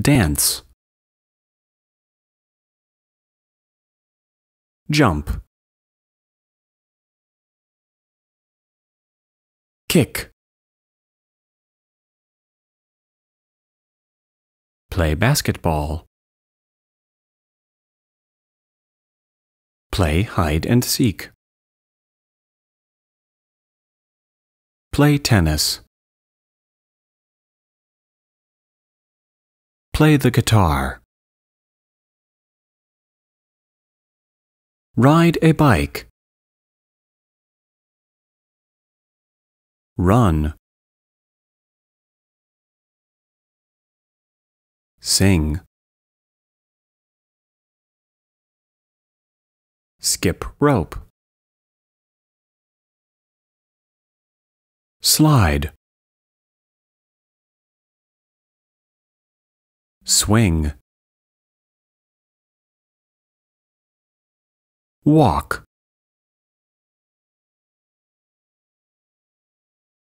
Dance. Jump. Kick. Play basketball. Play hide and seek. Play tennis. Play the guitar. Ride a bike. Run. Sing. Skip rope. Slide. swing walk